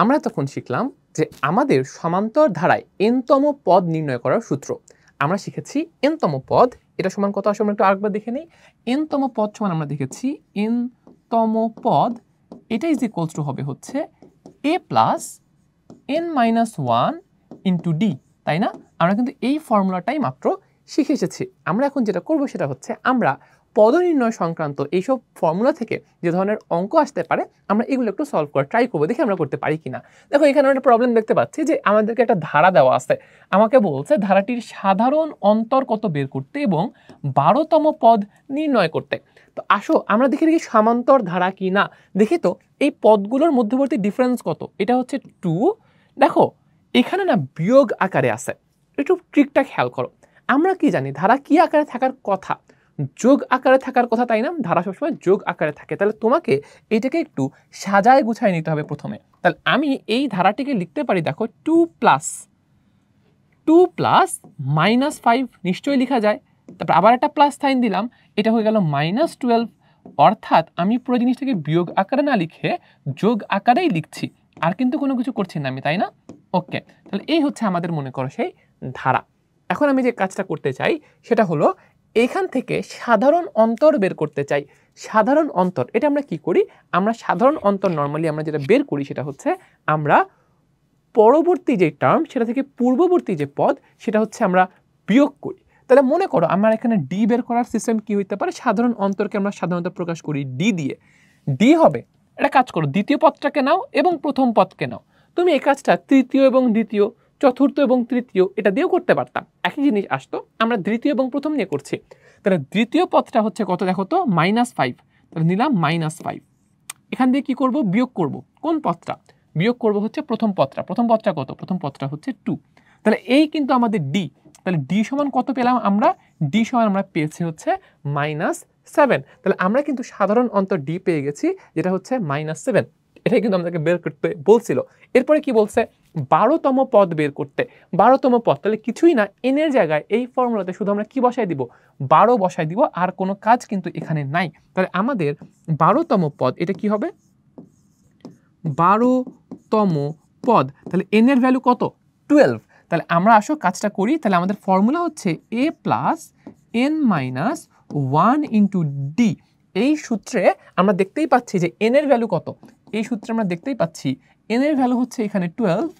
আমরা তখন শিখলাম যে আমাদের সমান্তর ধারায় এনতম পদ নির্ণয় করার সূত্র আমরা শিখেছি এনতম পদ এটা সমান কত আসে আমরা একটু আরেকবার দেখে নিই এনতম পদ সমান আমরা দেখেছি এনতম পদ এটা ইজ ইকোয়ালস টু হবে হচ্ছে a plus n minus one into d তাই না আমরা কিন্তু এই ফর্মুলাটাই মাত্র শিখে এসেছি আমরা এখন যেটা করব সেটা হচ্ছে আমরা পদনির্ণয় সংক্রান্ত এইসব ফর্মুলা থেকে যে ধরনের অঙ্ক আসতে পারে আমরা এগুলো একটু সলভ করে ট্রাই করবো দেখি আমরা করতে পারি কিনা দেখো এখানে আমরা একটা প্রবলেম দেখতে পাচ্ছি যে আমাদেরকে একটা ধারা দেওয়া আছে আমাকে বলছে ধারাটির সাধারণ অন্তর কত বের করতে এবং বারোতম পদ নির্ণয় করতে তো আসো আমরা দেখি দেখি সামান্তর ধারা কি না দেখি তো এই পদগুলোর মধ্যবর্তী ডিফারেন্স কত এটা হচ্ছে টু দেখো এখানে না বিয়োগ আকারে আছে একটু ট্রিকটা খেয়াল করো আমরা কি জানি ধারা কি আকারে থাকার কথা যোগ আকারে থাকার কথা তাই না ধারা সবসময় যোগ আকারে থাকে তাহলে তোমাকে এটাকে একটু সাজায় গুছায় নিতে হবে প্রথমে তাহলে আমি এই ধারাটিকে লিখতে পারি দেখো two plus two plus minus five নিশ্চয়ই লেখা যায় তারপর আবার একটা প্লাস সাইন দিলাম এটা হয়ে গেল মাইনাস টুয়েলভ অর্থাৎ আমি পুরো জিনিসটাকে বিয়োগ আকারে না লিখে যোগ আকারেই লিখছি আর কিন্তু কোনো কিছু করছি না আমি তাই না ওকে তাহলে এই হচ্ছে আমাদের মনে করো সেই ধারা এখন আমি যে কাজটা করতে চাই সেটা হলো এখান থেকে সাধারণ অন্তর বের করতে চাই সাধারণ অন্তর এটা আমরা কি করি আমরা সাধারণ অন্তর নর্মালি আমরা যেটা বের করি সেটা হচ্ছে আমরা পরবর্তী যে টার্ম সেটা থেকে পূর্ববর্তী যে পদ সেটা হচ্ছে আমরা বিয়োগ করি তাহলে মনে করো আমার এখানে ডি বের করার সিস্টেম কি হইতে পারে সাধারণ অন্তরকে আমরা সাধারণত প্রকাশ করি ডি দিয়ে ডি হবে এটা কাজ করো দ্বিতীয় পদটাকে নাও এবং প্রথম পদকে নাও তুমি এই কাজটা তৃতীয় এবং দ্বিতীয় চতুর্থ এবং তৃতীয় এটা দিয়েও করতে পারতাম একই জিনিস আসতো আমরা দ্বিতীয় এবং প্রথম নিয়ে করছি তাহলে দ্বিতীয় পথটা হচ্ছে কত দেখো তো মাইনাস ফাইভ তাহলে নিলাম মাইনাস ফাইভ এখান দিয়ে কি করব বিয়োগ করব কোন পথটা বিয়োগ করব হচ্ছে প্রথম পথটা প্রথম পথটা কত প্রথম পথটা হচ্ছে টু তাহলে এই কিন্তু আমাদের ডি তাহলে ডি সমান কত পেলাম আমরা ডি সমান আমরা পেয়েছি হচ্ছে মাইনাস সেভেন তাহলে আমরা কিন্তু সাধারণ অন্তর ডি পেয়ে গেছি যেটা হচ্ছে মাইনাস সেভেন এটাই কিন্তু আমাদেরকে বের করতে বলছিল এরপরে কি বলছে বারোতম পদ বের করতে বারোতম পদ তাহলে কিছুই না এনের জায়গায় এই ফর্মুলাতে শুধু আমরা কি বসাই দিব বারো বসাই দিব আর কোনো কাজ কিন্তু এখানে নাই তাহলে আমাদের বারোতম পদ এটা কি হবে বারোতম পদ তাহলে এনের ভ্যালু কত টুয়েলভ তাহলে আমরা আসো কাজটা করি তাহলে আমাদের ফর্মুলা হচ্ছে a plus n minus one into d এই সূত্রে আমরা দেখতেই পাচ্ছি যে এনের ভ্যালু কত এই সূত্রে আমরা দেখতেই পাচ্ছি এন এর ভ্যালু হচ্ছে এখানে টুয়েলভ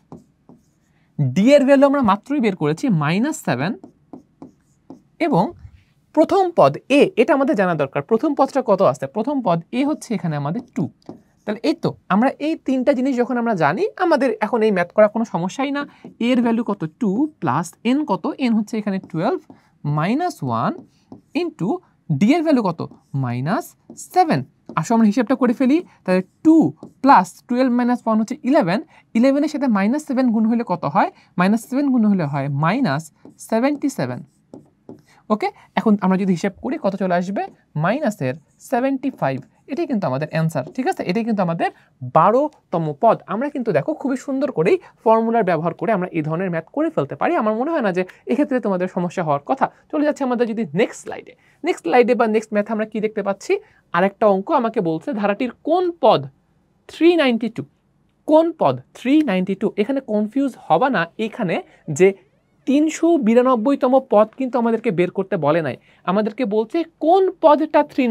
ডি এর ভ্যালু আমরা মাত্রই বের করেছি মাইনাস সেভেন এবং প্রথম পদ এ এটা আমাদের জানা দরকার প্রথম পদটা কত আসতে প্রথম পদ এ হচ্ছে এখানে আমাদের টু তাহলে এই তো আমরা এই তিনটা জিনিস যখন আমরা জানি আমাদের এখন এই ম্যাথ করা কোনো সমস্যাই না এর ভ্যালু কত টু প্লাস এন কত এন হচ্ছে এখানে twelve minus one into d এর ভ্যালু কত মাইনাস সেভেন আসো আমরা হিসেবটা করে ফেলি তাহলে two plus twelve minus one হচ্ছে ইলেভেন ইলেভেনের সাথে মাইনাস সেভেন গুণ হলে কত হয় মাইনাস সেভেন গুণ হলে হয় মাইনাস সেভেন্টি সেভেন ওকে এখন আমরা যদি হিসেব করি কত চলে আসবে মাইনাসের সেভেন্টি ফাইভ এটাই কিন্তু আমাদের অ্যান্সার ঠিক আছে এটাই কিন্তু আমাদের বারোতম পদ আমরা কিন্তু দেখো খুবই সুন্দর করেই ফর্মুলার ব্যবহার করে আমরা এই ধরনের ম্যাথ করে ফেলতে পারি আমার মনে হয় না যে এক্ষেত্রে তোমাদের সমস্যা হওয়ার কথা চলে যাচ্ছে আমাদের যদি নেক্সট স্লাইডে নেক্সট স্লাইডে বা নেক্সট ম্যাথ আমরা কি দেখতে পাচ্ছি আরেকটা অঙ্ক আমাকে বলছে ধারাটির কোন পদ থ্রি কোন পদ থ্রি এখানে কনফিউজ হবা না এখানে যে তিনশো বিরানব্বইতম পদ কিন্তু আমাদেরকে বের করতে বলে নাই আমাদেরকে বলছে কোন পদটা থ্রি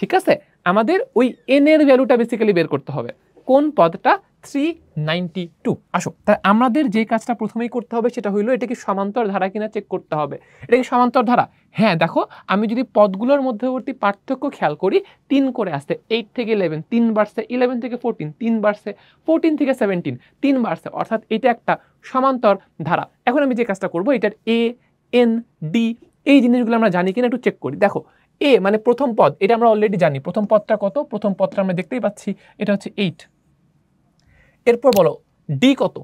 ঠিক আছে আমাদের ওই এন এর ভ্যালুটা বেসিক্যালি বের করতে হবে কোন পদটা থ্রি নাইনটি টু আসো তাই আমাদের যে কাজটা প্রথমেই করতে হবে সেটা হইলো এটা কি সমান্তর ধারা কিনা চেক করতে হবে এটা কি সমান্তর ধারা হ্যাঁ দেখো আমি যদি পদগুলোর মধ্যবর্তী পার্থক্য খেয়াল করি তিন করে আসতে এইট থেকে ইলেভেন তিন বাড়ছে ইলেভেন থেকে ফোরটিন তিন বাড়ছে ফোরটিন থেকে সেভেন্টিন তিন বাড়ছে অর্থাৎ এটা একটা সমান্তর ধারা এখন আমি যে কাজটা করব এটার এ এন ডি এই জিনিসগুলো আমরা জানি কিনা একটু চেক করি দেখো এ মানে প্রথম পদ এটা আমরা অলরেডি জানি প্রথম পদটা কত প্রথম পদটা আমরা দেখতেই পাচ্ছি এটা হচ্ছে এইট এরপর বলো ডি কত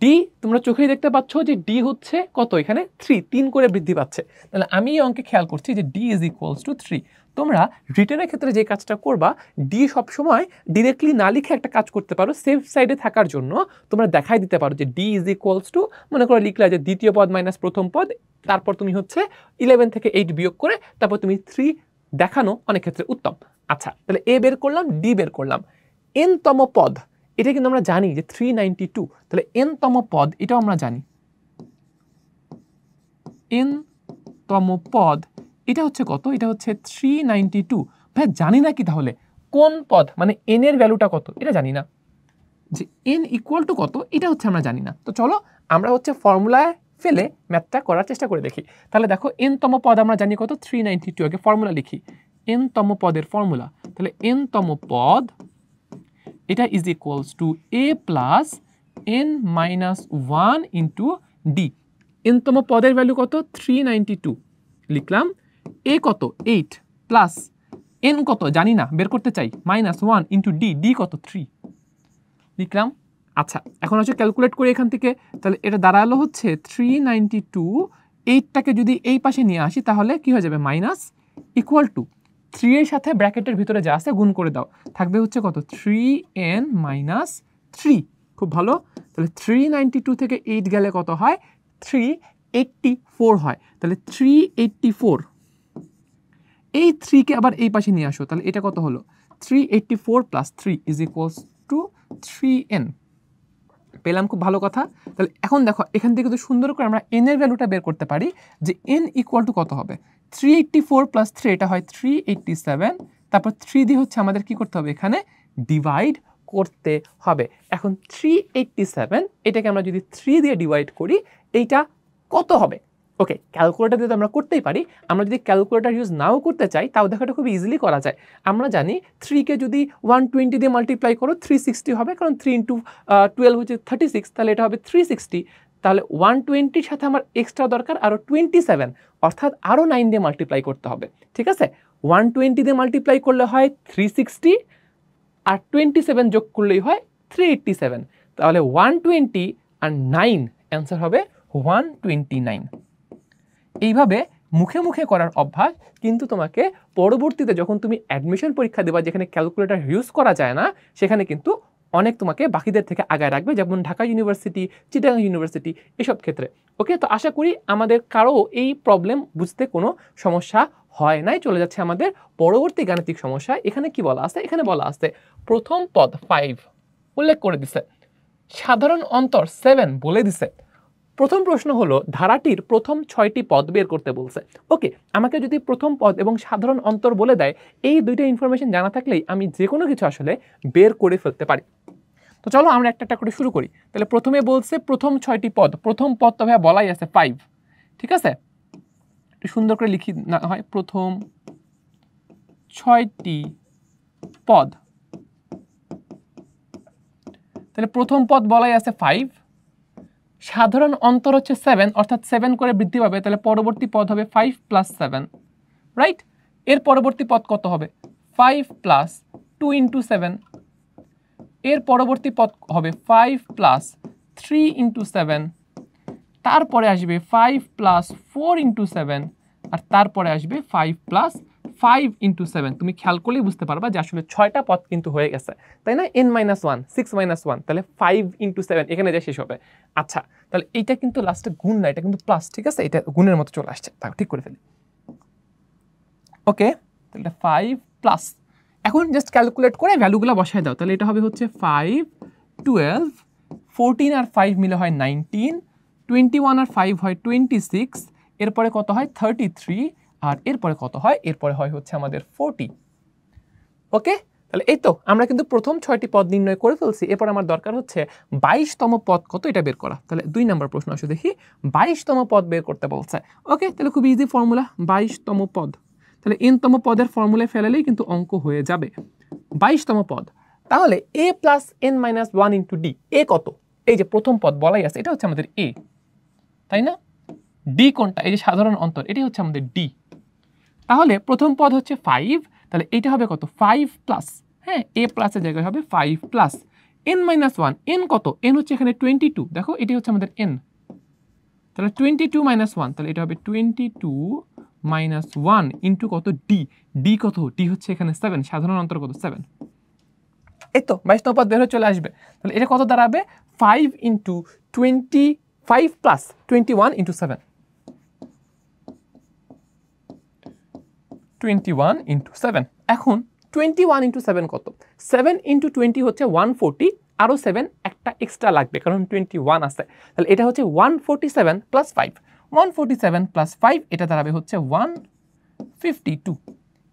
ডি তোমরা চোখেই দেখতে পাচ্ছ যে ডি হচ্ছে কত এখানে থ্রি তিন করে বৃদ্ধি পাচ্ছে তাহলে আমি এই অঙ্কে খেয়াল করছি যে d is equals to three তোমরা রিটার্নের ক্ষেত্রে যে কাজটা করবা ডি সবসময় ডিরেক্টলি না লিখে একটা কাজ করতে পারো সেফ সাইডে থাকার জন্য তোমরা দেখাই দিতে পারো যে ডি ইজ ইকুয়ালস টু মনে করো লিখলা যে দ্বিতীয় পদ মাইনাস প্রথম পদ তারপর তুমি হচ্ছে ইলেভেন থেকে এইট বিয়োগ করে তারপর তুমি থ্রি দেখানো অনেক ক্ষেত্রে উত্তম আচ্ছা তাহলে এ বের করলাম ডি বের করলাম এনতম পদ এটা কিন্তু আমরা জানি যে থ্রি নাইনটি টু তাহলে এনতম পদ এটাও আমরা জানি এনতম পদ এটা হচ্ছে কত এটা হচ্ছে থ্রি নাইনটি টু ভাই জানি না কি তাহলে কোন পদ মানে এন এর ভ্যালুটা কত এটা জানি না যে এন ইকুয়াল টু কত এটা হচ্ছে আমরা জানি না তো চলো আমরা হচ্ছে ফর্মুলায় ফেলে ম্যাথটা করার চেষ্টা করে দেখি তাহলে দেখো এনতম পদ আমরা জানি কত থ্রি নাইনটি টু আগে ফর্মুলা লিখি এনতম পদের ফর্মুলা তাহলে এনতম পদ এটা is equals to a plus n minus one into d এনতম পদের ভ্যালু কত থ্রি নাইনটি টু লিখলাম এ কত এইট প্লাস এন কত জানি না বের করতে চাই minus one into d d কত থ্রি লিখলাম আচ্ছা এখন হচ্ছে ক্যালকুলেট করি এখান থেকে তাহলে এটা দাঁড়ালো হচ্ছে থ্রি নাইনটি টু এইটটাকে যদি এই পাশে নিয়ে আসি তাহলে কি হয়ে যাবে মাইনাস ইকুয়াল টু থ্রি এর সাথে ব্র্যাকেটের ভিতরে যা আছে গুণ করে দাও থাকবে হচ্ছে কত থ্রি এন মাইনাস থ্রি খুব ভালো তাহলে থ্রি নাইনটি টু থেকে এইট গেলে কত হয় থ্রি এইটটি ফোর হয় তাহলে থ্রি এইটটি ফোর এই থ্রিকে আবার এই পাশে নিয়ে আসো তাহলে এটা কত হলো three eighty four plus three is equals to three n পেলাম খুব ভালো কথা তাহলে এখন দেখো এখান থেকে কিন্তু সুন্দর করে আমরা এন এর ভ্যালুটা বের করতে পারি যে এন ইকুয়াল টু কত হবে three eighty four plus three এটা হয় থ্রি এইটটি সেভেন তারপর থ্রি দিয়ে হচ্ছে আমাদের কি করতে হবে এখানে ডিভাইড করতে হবে এখন থ্রি এইটটি সেভেন এটাকে আমরা যদি থ্রি দিয়ে ডিভাইড করি এইটা কত হবে ওকে ক্যালকুলেটার দিয়ে আমরা করতেই পারি আমরা যদি ক্যালকুলেটার ইউজ নাও করতে চাই তাও দেখাটা খুব ইজিলি করা যায় আমরা জানি থ্রিকে যদি ওয়ান টোয়েন্টি দিয়ে মাল্টিপ্লাই করো থ্রি সিক্সটি হবে কারণ থ্রি ইন্টু টুয়েলভ হচ্ছে থার্টি সিক্স তাহলে এটা হবে থ্রি সিক্সটি তাহলে ওয়ান টোয়েন্টির সাথে আমার এক্সট্রা দরকার আরও টোয়েন্টি সেভেন অর্থাৎ আরও নাইন দিয়ে মাল্টিপ্লাই করতে হবে ঠিক আছে ওয়ান টোয়েন্টি দিয়ে মাল্টিপ্লাই করলে হয় থ্রি সিক্সটি আর টোয়েন্টি সেভেন যোগ করলেই হয় থ্রি এইটটি সেভেন তাহলে ওয়ান টোয়েন্টি আর নাইন অ্যান্সার হবে ওয়ান টোয়েন্টি নাইন এইভাবে মুখে মুখে করার অভ্যাস কিন্তু তোমাকে পরবর্তীতে যখন তুমি অ্যাডমিশন পরীক্ষা দেবা যেখানে ক্যালকুলেটার ইউজ করা যায় না সেখানে কিন্তু অনেক তোমাকে বাকিদের থেকে আগায় রাখবে যেমন ঢাকা ইউনিভার্সিটি চিটাগাং ইউনিভার্সিটি এসব ক্ষেত্রে ওকে তো আশা করি আমাদের কারো এই প্রবলেম বুঝতে কোনো সমস্যা হয় নাই চলে যাচ্ছে আমাদের পরবর্তী গাণিতিক সমস্যা এখানে কি বলা আছে এখানে বলা আছে প্রথম পদ ফাইভ উল্লেখ করে দিছে সাধারণ অন্তর সেভেন বলে দিছে প্রথম প্রশ্ন হলো ধারাটির প্রথম ছয়টি পদ বের করতে বলছে ওকে আমাকে যদি প্রথম পদ এবং সাধারণ অন্তর বলে দেয় এই দুইটা ইনফরমেশন জানা থাকলেই আমি যে কোনো কিছু আসলে বের করে ফেলতে পারি তো চলো আমরা একটা একটা করে শুরু করি তাহলে প্রথমে বলছে প্রথম ছয়টি পদ প্রথম পদ তো ভাইয়া বলাই আছে ফাইভ ঠিক আছে একটু সুন্দর করে লিখি না হয় প্রথম ছয়টি পদ তাহলে প্রথম পদ বলাই আছে ফাইভ সাধারণ অন্তর হচ্ছে সেভেন অর্থাৎ সেভেন করে বৃদ্ধি পাবে তাহলে পরবর্তী পদ হবে ফাইভ প্লাস সেভেন রাইট এর পরবর্তী পদ কত হবে five plus two into seven এর পরবর্তী পদ হবে five plus three into seven তারপরে আসবে five plus four into seven আর তারপরে আসবে five plus five into seven তুমি খেয়াল করলেই বুঝতে পারবা যে আসলে ছয়টা পথ কিন্তু হয়ে গেছে তাই না n minus one six minus one তাহলে ফাইভ ইন্টু সেভেন এখানে যা শেষ হবে আচ্ছা তাহলে এইটা কিন্তু লাস্টে গুণ না এটা কিন্তু প্লাস ঠিক আছে এটা গুণের মতো চলে আসছে তাও ঠিক করে ফেলি ওকে তাহলে এটা ফাইভ প্লাস এখন জাস্ট ক্যালকুলেট করে ভ্যালুগুলো বসায় দাও তাহলে এটা হবে হচ্ছে ফাইভ টুয়েলভ ফোরটিন আর ফাইভ মিলে হয় নাইনটিন টোয়েন্টি ওয়ান আর ফাইভ হয় টোয়েন্টি সিক্স এরপরে কত হয় থার্টি থ্রি আর এরপরে কত হয় এরপরে হয় হচ্ছে আমাদের ফোরটি ওকে তাহলে এই তো আমরা কিন্তু প্রথম ছয়টি পদ নির্ণয় করে ফেলছি এরপর আমার দরকার হচ্ছে বাইশতম পদ কত এটা বের করা তাহলে দুই নম্বর প্রশ্ন আসে দেখি বাইশতম পদ বের করতে বলছে ওকে তাহলে খুব ইজি ফর্মুলা বাইশতম পদ তাহলে এনতম পদের ফর্মুলায় ফেলালেই কিন্তু অঙ্ক হয়ে যাবে বাইশতম পদ তাহলে a plus n minus one into d a কত এই যে প্রথম পদ বলাই আছে এটা হচ্ছে আমাদের এ তাই না ডি কোনটা এই যে সাধারণ অন্তর এটি হচ্ছে আমাদের ডি তাহলে প্রথম পদ হচ্ছে ফাইভ তাহলে এটা হবে কত ফাইভ প্লাস হ্যাঁ এ প্লাসের জায়গায় হবে five plus n minus one n কত এন হচ্ছে এখানে টোয়েন্টি টু দেখো এটি হচ্ছে আমাদের এন তাহলে টোয়েন্টি টু মাইনাস ওয়ান তাহলে এটা হবে twenty two minus one into কত ডি ডি কত ডি হচ্ছে এখানে সেভেন সাধারণ অন্তর কত সেভেন এই তো বাইশ নম্বর বের হয়ে চলে আসবে তাহলে এটা কত দাঁড়াবে five into twenty five plus twenty one into seven twenty one into seven এখন টোয়েন্টি ওয়ান ইন্টু সেভেন কত সেভেন ইন্টু টোয়েন্টি হচ্ছে ওয়ান ফোরটি আরও সেভেন একটা এক্সট্রা লাগবে কারণ টোয়েন্টি ওয়ান আছে তাহলে এটা হচ্ছে one forty seven plus five one forty seven plus five এটা দাঁড়াবে হচ্ছে ওয়ান ফিফটি টু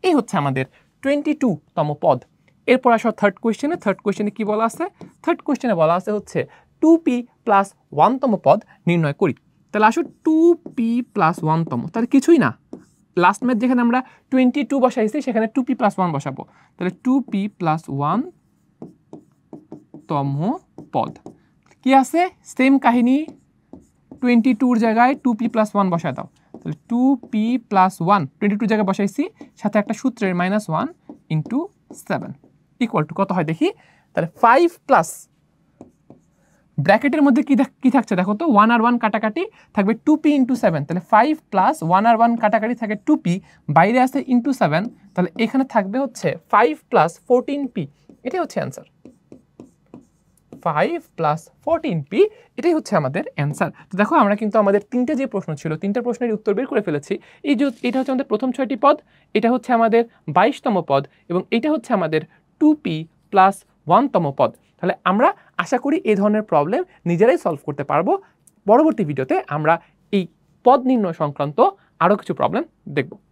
এই হচ্ছে আমাদের টোয়েন্টি টুতম পদ এরপর আসো থার্ড কোয়েশ্চেনে থার্ড কোয়েশ্চেনে কী বলা আছে থার্ড কোয়েশ্চেনে বলা আছে হচ্ছে টু পি প্লাস ওয়ানতম পদ নির্ণয় করি তাহলে আসো টু পি প্লাস ওয়ানতম তাহলে কিছুই না লাস্ট ম্যাথ যেখানে আমরা টোয়েন্টি টু বসাইছি সেখানে টু পি প্লাস ওয়ান বসাবো তাহলে টু পি প্লাস ওয়ান তম পদ কি আছে সেম কাহিনী টোয়েন্টি টুর জায়গায় টু পি প্লাস ওয়ান বসায় দাও তাহলে two p plus one twenty two জায়গায় বসাইছি সাথে একটা সূত্রের minus one into seven equal to কত হয় দেখি তাহলে ফাইভ প্লাস ব্র্যাকেটের মধ্যে কী কী থাকছে দেখো তো ওয়ান আর ওয়ান কাটাকাটি থাকবে টু পি ইন্টু সেভেন তাহলে ফাইভ প্লাস ওয়ান আর ওয়ান কাটাকাটি থাকে টু পি বাইরে আসে ইন্টু সেভেন তাহলে এখানে থাকবে হচ্ছে ফাইভ প্লাস ফোরটিন পি এটাই হচ্ছে answer five plus fourteen p এটাই হচ্ছে আমাদের অ্যান্সার তো দেখো আমরা কিন্তু আমাদের তিনটে যে প্রশ্ন ছিল তিনটে প্রশ্নের উত্তর বের করে ফেলেছি এই যে এটা হচ্ছে আমাদের প্রথম ছয়টি পদ এটা হচ্ছে আমাদের বাইশতম পদ এবং এটা হচ্ছে আমাদের টু পি প্লাস ওয়ানতম পদ তাহলে আমরা আশা করি এই ধরনের প্রবলেম নিজেরাই সলভ করতে পারবো পরবর্তী ভিডিওতে আমরা এই পদ নির্ণয় সংক্রান্ত আরও কিছু প্রবলেম দেখব